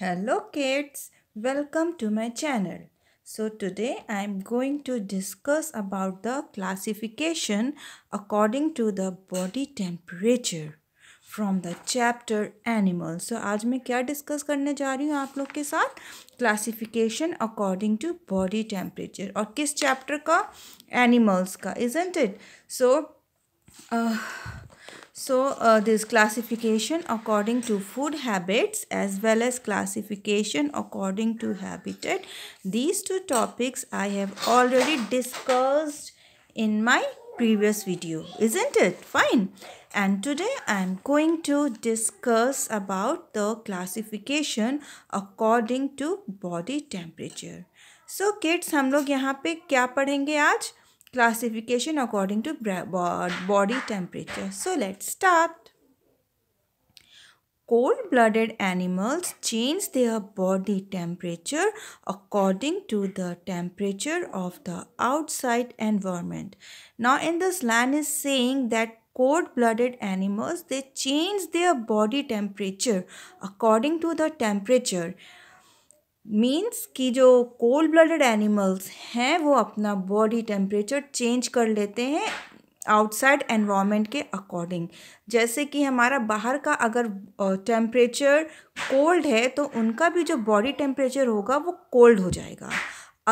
Hello kids, welcome to my channel. So today I am going to discuss about the classification according to the body temperature from the chapter animal so आज मैं क्या discuss करने जा रही हूँ आप लोग के साथ classification according to body temperature और किस चैप्टर का एनिमल्स का isn't it so So uh, this classification according to food habits as well as classification according to habitat. These two topics I have already discussed in my previous video isn't it fine and today i am going to discuss about the classification according to body temperature so kids hum log yahan pe kya padhenge aaj classification according to body temperature. So let's start. Cold-blooded animals change their body temperature according to the temperature of the outside environment. Now in this line is saying that cold-blooded animals, they change their body temperature according to the temperature means कि जो cold blooded animals हैं वो अपना body temperature change कर लेते हैं outside environment के according जैसे कि हमारा बाहर का अगर टेम्परेचर कोल्ड है तो उनका भी जो बॉडी टेम्परेचर होगा वो कोल्ड हो जाएगा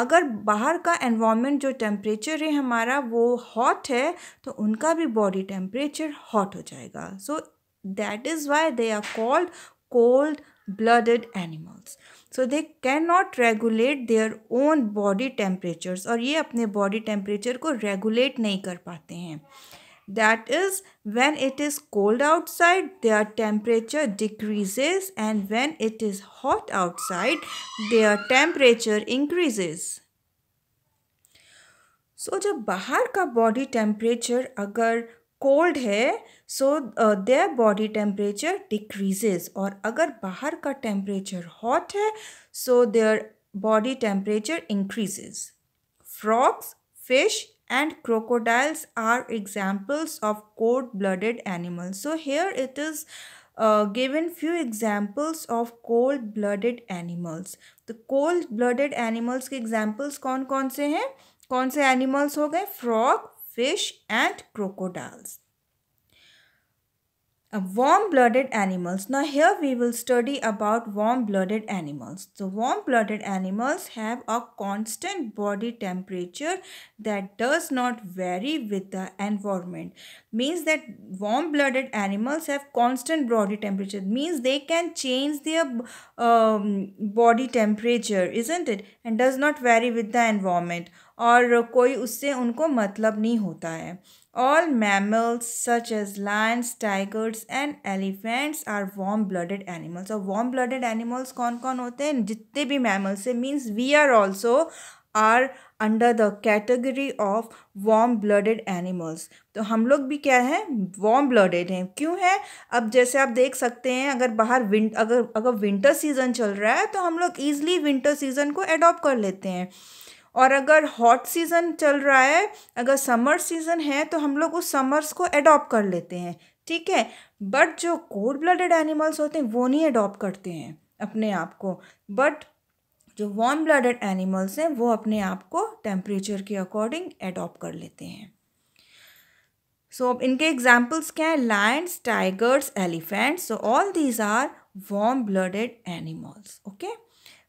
अगर बाहर का एनवायरनमेंट जो टेम्परेचर है हमारा वो हॉट है तो उनका भी बॉडी टेम्परेचर हॉट हो जाएगा so that is why they are called cold blooded animals so they can not regulate their own body temperature और ये अपने बॉडी टेम्परेचर को रेगुलेट नहीं कर पाते हैं that is when it is cold outside their temperature decreases and when it is hot outside their temperature increases so जब बाहर का बॉडी टेम्परेचर अगर कोल्ड है so their body temperature decreases और अगर बाहर का टेम्परेचर हॉट है so their body temperature increases frogs fish and crocodiles are examples of cold blooded animals so here it is given few examples of cold blooded animals तो cold blooded animals के examples कौन कौन से हैं कौन से animals हो गए frog fish and crocodiles warm-blooded animals. Now here we will study about warm-blooded animals. So warm-blooded animals have a constant body temperature that does not vary with the environment. Means that warm-blooded animals have constant body temperature. Means they can change their um, body temperature, isn't it? And does not vary with the environment. Or uh, कोई उससे उनको मतलब नहीं होता है All mammals such as lions, tigers and elephants are warm-blooded animals. So warm-blooded animals कौन कौन होते हैं जितने भी mammals है means we are also are under the category of warm-blooded animals. तो हम लोग भी क्या है warm-blooded हैं क्यों हैं अब जैसे आप देख सकते हैं अगर बाहर विंट अगर अगर winter season चल रहा है तो हम लोग easily winter season को adopt कर लेते हैं और अगर हॉट सीज़न चल रहा है अगर समर सीज़न है तो हम लोग उस समर्स को एडॉप्ट कर लेते हैं ठीक है बट जो कोल्ड ब्लडेड एनिमल्स होते हैं वो नहीं एडॉप्ट करते हैं अपने आप को बट जो वार्म ब्लडेड एनिमल्स हैं वो अपने आप को टेम्परेचर के अकॉर्डिंग एडॉप्ट कर लेते हैं सो so, इनके एग्जाम्पल्स क्या हैं lions tigers elephants so all these are warm blooded animals okay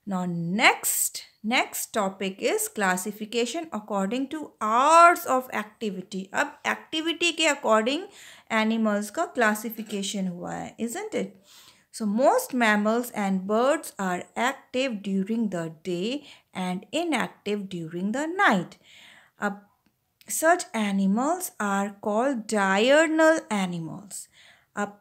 Now next, next topic is classification according to hours of activity. अब activity के according animals का classification हुआ है isn't it? So most mammals and birds are active during the day and inactive during the night. अब such animals are called diurnal animals. अब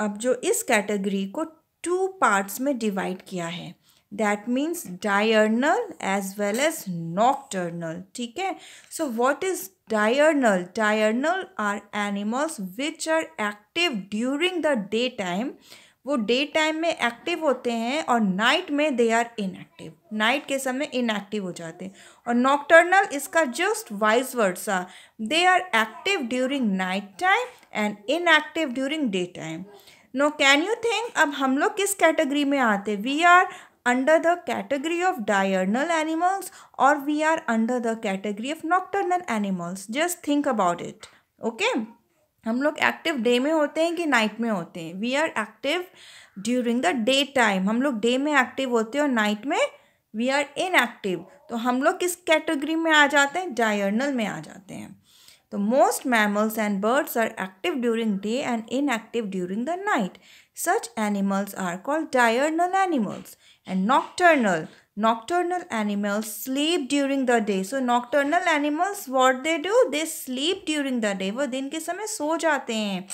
अब जो इस कैटेगरी को टू पार्ट्स में डिवाइड किया है that means diurnal as well as nocturnal ठीक है so what is diurnal diurnal are animals which are active during the day time वो डे टाइम में एक्टिव होते हैं और नाइट में दे आर इनएक्टिव नाइट के समय इनएक्टिव हो जाते हैं और नॉकटर्नल इसका just vice versa they are active during night time and inactive during day time now can you think अब हम लोग किस कैटेगरी में आते we are under the category of diurnal animals और we are under the category of nocturnal animals just think about it okay हम लोग active day में होते हैं कि नाइट में होते हैं we are active during the day time हम लोग डे में एक्टिव होते हैं और नाइट में वी आर इनएक्टिव तो हम लोग किस कैटेगरी में आ जाते हैं डायर्नल में आ जाते हैं The most mammals and birds are active during day and inactive during the night. Such animals are called diurnal animals and nocturnal. Nocturnal animals sleep during the day. So nocturnal animals what they do? They sleep during the day. वो दिन के समय सो जाते हैं.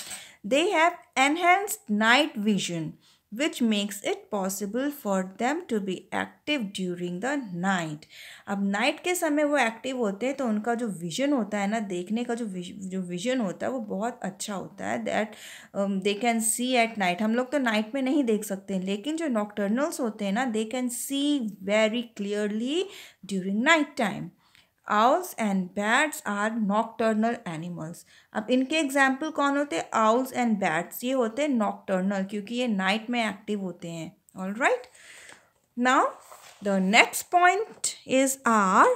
They have enhanced night vision. which makes it possible for them to be active during the night. अब night के समय वो active होते हैं तो उनका जो vision होता है ना देखने का जो जो vision होता है वो बहुत अच्छा होता है that um, they can see at night. हम लोग तो night में नहीं देख सकते हैं लेकिन जो nocturnals होते हैं ना they can see very clearly during night time. Owls and bats are nocturnal animals अब इनके एग्जाम्पल कौन होते हैं आउल्स एंड बैट्स ये होते हैं नॉकटर्नल क्योंकि ये नाइट में एक्टिव होते हैं all right now the next point is our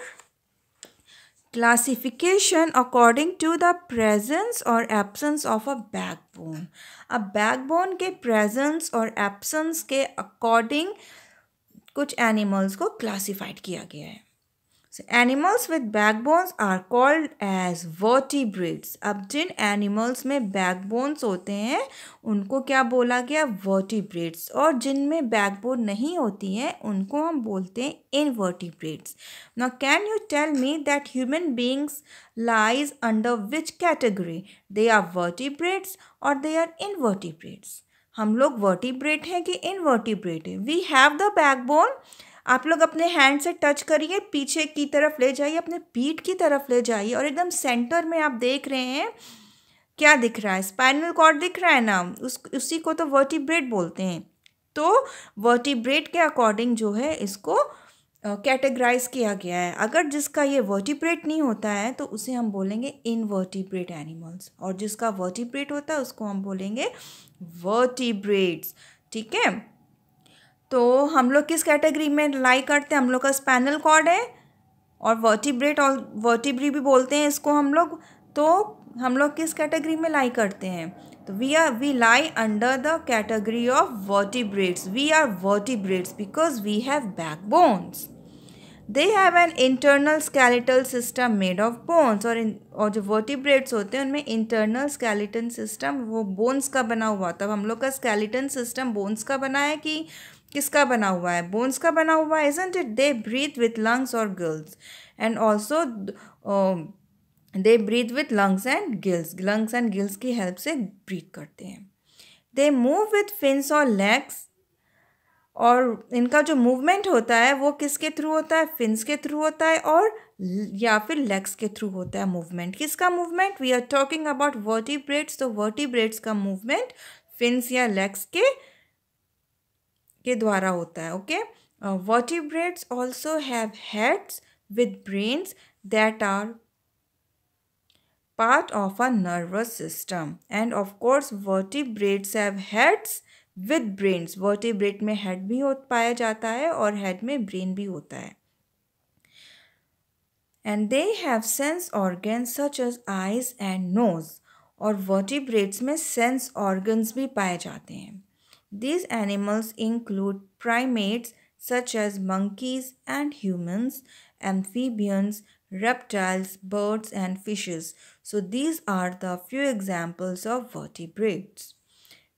classification according to the presence और absence ऑफ अ बैकबोन अब बैकबोन के प्रेजेंस और एबसेंस के अकॉर्डिंग कुछ एनिमल्स को क्लासीफाइड किया गया है So animals with backbones are called as vertebrates. अब जिन animals में backbones होते हैं उनको क्या बोला गया vertebrates और जिनमें backbone नहीं होती है उनको हम बोलते हैं invertebrates. Now can you tell me that human beings lies under which category? They are vertebrates or they are invertebrates? हम लोग vertebrate हैं कि invertebrate हैं? We have the backbone आप लोग अपने हैंड से टच करिए पीछे की तरफ ले जाइए अपने पीठ की तरफ ले जाइए और एकदम सेंटर में आप देख रहे हैं क्या दिख रहा है स्पाइनल कॉर्ड दिख रहा है ना उस उसी को तो वर्टिब्रेट बोलते हैं तो वर्टिब्रेट के अकॉर्डिंग जो है इसको कैटेगराइज uh, किया गया है अगर जिसका ये वर्टिब्रेट नहीं होता है तो उसे हम बोलेंगे इनवर्टिब्रेट एनिमल्स और जिसका वर्टिब्रेट होता है उसको हम बोलेंगे वर्टिब्रेट्स ठीक है तो हम लोग किस कैटेगरी में लाई करते हैं हम लोग का स्पैनल कॉर्ड है और वर्टिब्रेट और वर्टिब्री भी बोलते हैं इसको हम लोग तो हम लोग किस कैटेगरी में लाई करते हैं तो we are we lie under the category of vertebrates we are vertebrates because we have back bones they have an internal skeletal system made of bones और इन और जो वर्टिब्रेट्स होते हैं उनमें इंटरनल स्केलेटन सिस्टम वो बोन्स का बना हुआ था हम लोग का स्केलेटन सिस्टम बोन्स का बना है कि किसका बना हुआ है बोन्स का बना हुआ है isn't it they breathe with lungs और gills and also they breathe with lungs and gills lungs and gills की हेल्प से ब्रीथ करते हैं दे मूव विथ फिन्स और लेग्स और इनका जो मूवमेंट होता है वो किसके थ्रू होता है फिंस के थ्रू होता है और या फिर लेग्स के थ्रू होता है मूवमेंट किसका movement we are talking about vertebrates तो वर्टिब्रेट्स का मूवमेंट फिंस या लेग्स के के द्वारा होता है okay vertebrates also have heads with brains that are part of a nervous system and of course vertebrates have heads with brains vertebrate में head भी हो पाया जाता है और हेड में ब्रेन भी होता है and they have sense organ such as eyes and nose और वर्टिब्रेट्स में सेंस ऑर्गन्स भी पाए जाते हैं These animals include primates such as monkeys and humans, amphibians, reptiles, birds and fishes. So these are the few examples of vertebrates.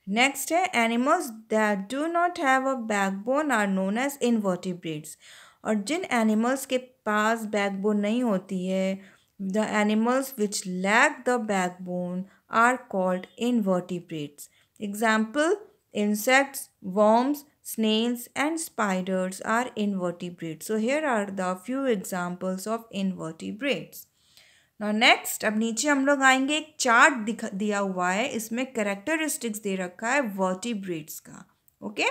Next, eh, animals that do not have a backbone are known as invertebrates. और जिन animals के पास backbone नहीं होती है the animals which lack the backbone are called invertebrates. Example, Insects, worms, snails and spiders are invertebrates. So here are the few examples of invertebrates. Now next अब नीचे हम लोग आएंगे एक चार्ट दिखा दिया हुआ है इसमें करेक्टरिस्टिक्स दे रखा है वर्टिब्रेट्स का okay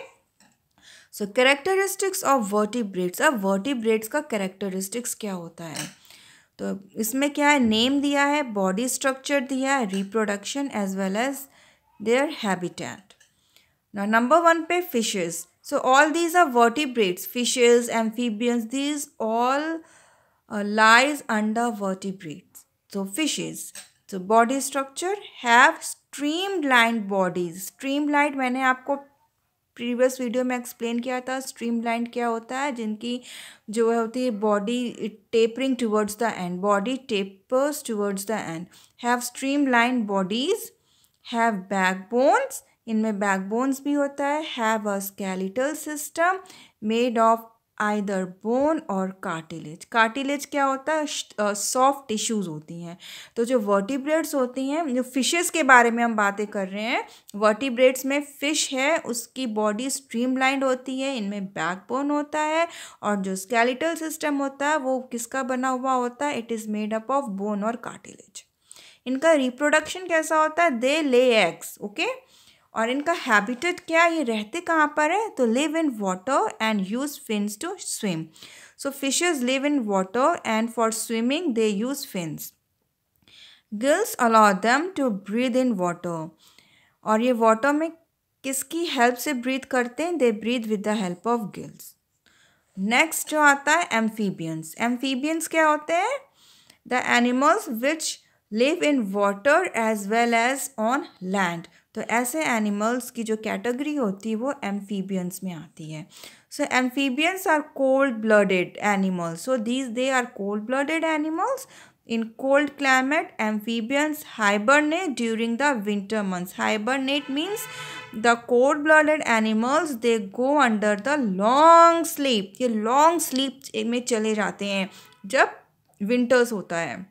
so characteristics of vertebrates अब वर्टिब्रेट्स का करेक्टरिस्टिक्स क्या होता है तो इसमें क्या है नेम दिया है बॉडी स्ट्रक्चर दिया है reproduction as well as their habitat Now number one pe fishes. So all these are vertebrates, fishes, amphibians, these all uh, lies under vertebrates. So fishes. So body structure have streamlined bodies. Streamlined मैंने आपको previous video में explain किया था streamlined क्या होता है जिनकी जो है होती है body tapering towards the end body tapers towards the end have streamlined bodies have back bones इनमें बैकबोन्स भी होता है have a skeletal system made of either bone और कार्टिलेज कार्टिलेज क्या होता है सॉफ्ट टिश्यूज़ uh, होती हैं तो जो वर्टिब्रेट्स होती हैं जो फिशेस के बारे में हम बातें कर रहे हैं वर्टिब्रेट्स में फ़िश है उसकी बॉडी स्ट्रीमलाइंड होती है इनमें बैकबोन होता है और जो स्केलेटल सिस्टम होता है वो किसका बना हुआ होता है it is made up of bone और कार्टिलेज इनका रिप्रोडक्शन कैसा होता है दे ले एग्स ओके okay? और इनका हैबिटेट क्या ये रहते कहाँ पर है तो live in water and use fins to swim so fishes live in water and for swimming they use fins gills allow them to breathe in water और ये वाटर में किसकी हेल्प से ब्रीथ करते हैं they breathe with the help of gills next जो आता है एम्फीबियंस एम्फीबियंस क्या होते हैं the animals which live in water as well as on land तो ऐसे एनिमल्स की जो कैटेगरी होती है वो एम्फीबियंस में आती है so amphibians are cold blooded animals so these they are cold blooded animals in cold climate amphibians hibernate during the winter months hibernate means the cold blooded animals they go under the long sleep ये long sleep में चले जाते हैं जब winters होता है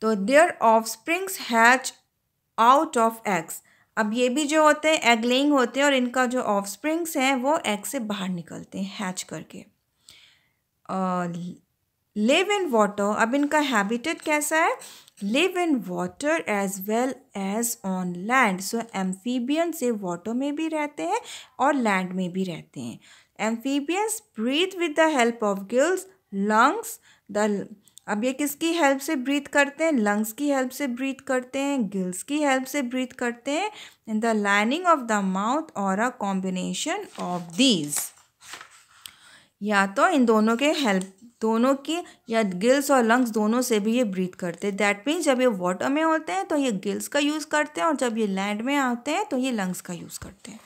तो their offsprings hatch out of eggs अब ये भी जो होते हैं एग होते हैं और इनका जो ऑफ स्प्रिंग्स हैं वो एग से बाहर निकलते हैं हैच करके लिव इन वाटर अब इनका हैबिटेट कैसा है live in water as well as on land so amphibian से वाटर में भी रहते हैं और लैंड में भी रहते हैं amphibians breathe with the help of gills lungs the अब ये किसकी हेल्प से ब्रीथ करते हैं लंग्स की हेल्प से ब्रीथ करते हैं गिल्स की हेल्प से ब्रीथ करते हैं in the lining of the mouth और अ कॉम्बिनेशन ऑफ दीज या तो इन दोनों के हेल्प दोनों की या गिल्स और लंग्स दोनों से भी ये ब्रीथ करते हैं दैट मीन्स जब ये वाटर में होते हैं तो ये गिल्स का यूज़ करते हैं और जब ये लैंड में आते हैं तो ये लंग्स का यूज़ करते हैं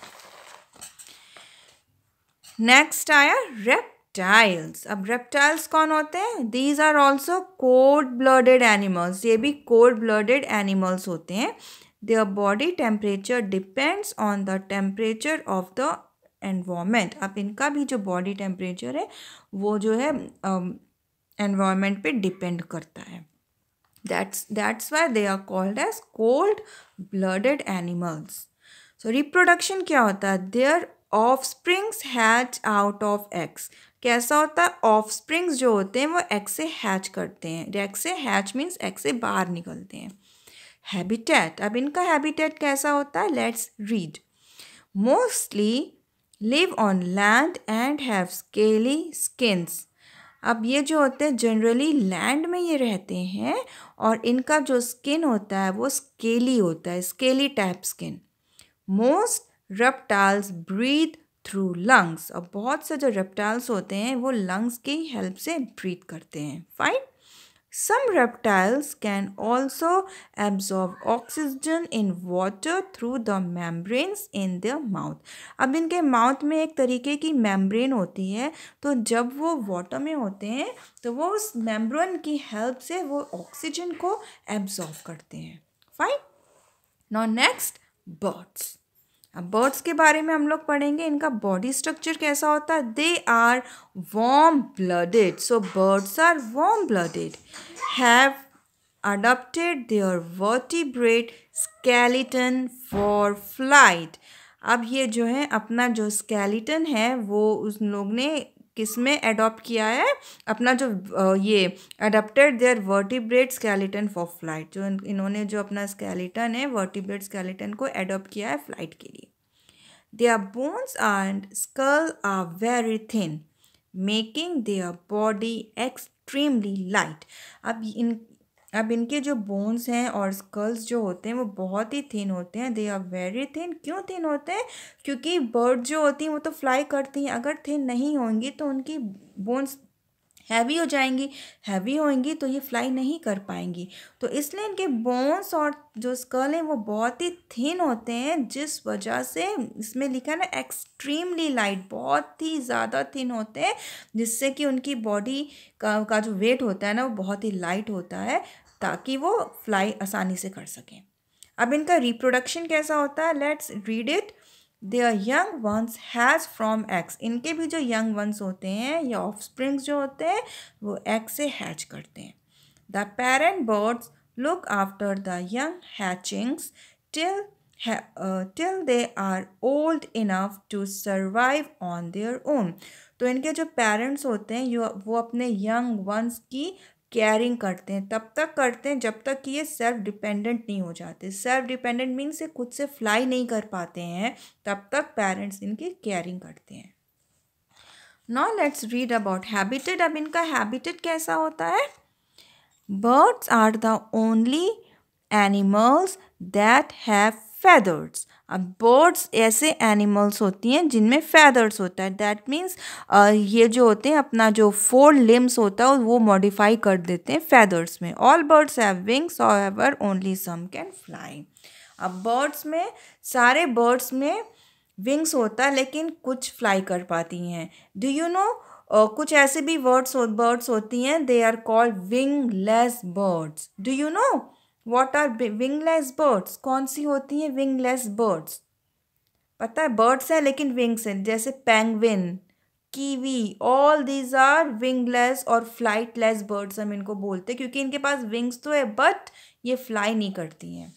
नेक्स्ट आया रेप रेप्टाइल्स अब रेप्टाइल्स कौन होते हैं these are also cold blooded animals ये भी कोल्ड ब्लडेड एनिमल्स होते हैं their body temperature depends on the temperature of the environment अब इनका भी जो बॉडी टेम्परेचर है वो जो है एनवायरमेंट um, पे डिपेंड करता है that's that's why they are called as cold blooded animals so reproduction क्या होता है their offsprings hatch out of eggs कैसा होता है ऑफ स्प्रिंग्स जो होते हैं वो एक्स से हैच करते हैं एक्स तो से हैच मीन्स एक्स से बाहर निकलते हैं हैबिटेट अब इनका हैबिटेट कैसा होता है let's read mostly live on land and have scaly skins अब ये जो होते हैं जनरली लैंड में ये रहते हैं और इनका जो स्किन होता है वो स्केली होता है scaly type skin most reptiles breathe through lungs और बहुत से जो रेप्टाइल्स होते हैं वो लंग्स की हेल्प से ब्रीथ करते हैं fine Some reptiles can also absorb oxygen in water through the membranes in their mouth. अब इनके माउथ में एक तरीके की मेम्ब्रेन होती है तो जब वो वाटर में होते हैं तो वो उस मेम्ब्रेन की हेल्प से वो ऑक्सीजन को एब्जॉर्व करते हैं फाइन नाउ नेक्स्ट बर्ड्स अब बर्ड्स के बारे में हम लोग पढ़ेंगे इनका बॉडी स्ट्रक्चर कैसा होता है they are warm blooded so birds are warm blooded have adapted their vertebrate skeleton for flight अब ये जो है अपना जो स्केलेटन है वो उस लोग ने किसमें एडॉप्ट किया है अपना जो ये adopted their vertebrate skeleton for flight जो इन्होंने जो अपना स्केलेटन है वर्टिब्रेट स्केलेटन को एडॉप्ट किया है फ्लाइट के लिए are bones and skull are very thin making their body extremely light अब इन अब इनके जो बोन्स हैं और स्कल्स जो होते हैं वो बहुत ही थिन होते हैं दे आर वेरी थिन क्यों थिन होते हैं क्योंकि बर्ड जो होती हैं वो तो फ्लाई करती हैं अगर थिन नहीं होंगी तो उनकी बोन्स हैवी हो जाएंगी हैवी होंगी तो ये फ्लाई नहीं कर पाएंगी तो इसलिए इनके बोन्स और जो स्कल हैं वो बहुत ही थिन होते हैं जिस वजह से इसमें लिखा है ना एक्सट्रीमली लाइट बहुत ही ज़्यादा थिन होते हैं जिससे कि उनकी बॉडी का, का जो वेट होता है ना वो बहुत ही लाइट होता है ताकि वो फ्लाई आसानी से कर सकें अब इनका रिप्रोडक्शन कैसा होता है let's read it are young ones hatch from eggs इनके भी जो यंग वंस होते हैं या ऑफ स्प्रिंग्स जो होते हैं वो एक्स से हैच करते हैं the parent birds look after the young hatchings till till they are old enough to survive on their own तो इनके जो पेरेंट्स होते हैं वो अपने यंग वंस की केयरिंग करते हैं तब तक करते हैं जब तक कि ये सेल्फ डिपेंडेंट नहीं हो जाते सेल्फ डिपेंडेंट मीन्स ये खुद से फ्लाई नहीं कर पाते हैं तब तक पेरेंट्स इनकी केयरिंग करते हैं now let's read about habitat अब इनका हैबिटेड कैसा होता है birds are the only animals that have feathers अब बर्ड्स ऐसे एनिमल्स होती हैं जिनमें फैदर्स होता है दैट मीन्स ये जो होते हैं अपना जो फोर लिम्स होता है वो मॉडिफाई कर देते हैं फैदर्स में all birds have wings however only some can fly अब बर्ड्स में सारे बर्ड्स में विंग्स होता है लेकिन कुछ फ्लाई कर पाती हैं डू यू नो और कुछ ऐसे भी वर्ड्स बर्ड्स होती हैं they are called wingless birds do you know what are wingless birds कौन सी होती हैं विंगलेस बर्ड्स पता है बर्ड्स हैं लेकिन विंग्स हैं जैसे penguin kiwi all these are wingless और फ्लाइट लेस बर्ड्स हम इनको बोलते हैं क्योंकि इनके पास विंग्स तो है बट ये फ्लाई नहीं करती हैं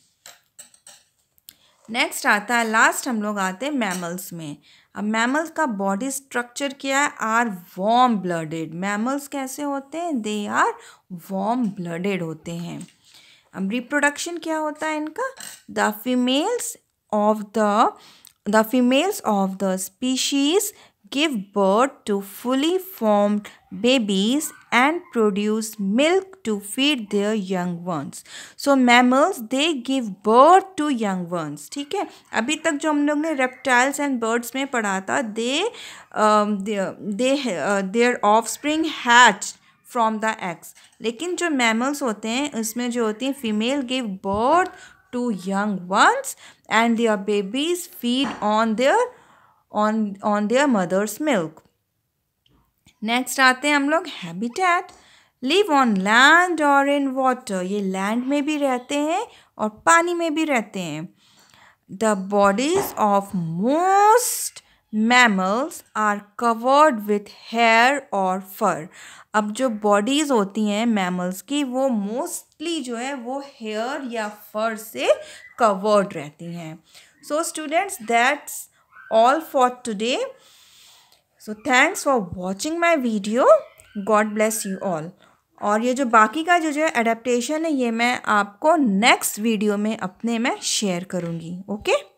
नेक्स्ट आता है लास्ट हम लोग आते हैं मैमल्स में अब मैमल्स का बॉडी स्ट्रक्चर क्या है आर वॉम ब्लडेड मैमल्स कैसे होते हैं दे आर वॉम ब्लडेड होते हैं अब रिप्रोडक्शन क्या होता है इनका the females of the the females of the species give birth to fully form babies and produce milk to feed their young ones so mammals they give birth to young ones ठीक है अभी तक जो हम लोग ने reptiles and birds में पढ़ा था they their offspring hatch from the eggs लेकिन जो मैमल्स होते हैं उसमें जो होती हैं female give birth to young ones and their babies feed on their on on their mothers milk next आते हैं हम लोग हैबिटेट लिव ऑन लैंड और इन वाटर ये लैंड में भी रहते हैं और पानी में भी रहते हैं the bodies of most mammals are covered with hair और फर अब जो बॉडीज़ होती हैं मैमल्स की वो मोस्टली जो है वो हेयर या फर से कवर्ड रहती हैं so students that's all for today so thanks for watching my video God bless you all और ये जो बाकी का जो जो है एडेप्टेशन है ये मैं आपको नेक्स्ट वीडियो में अपने में शेयर करूँगी ओके okay?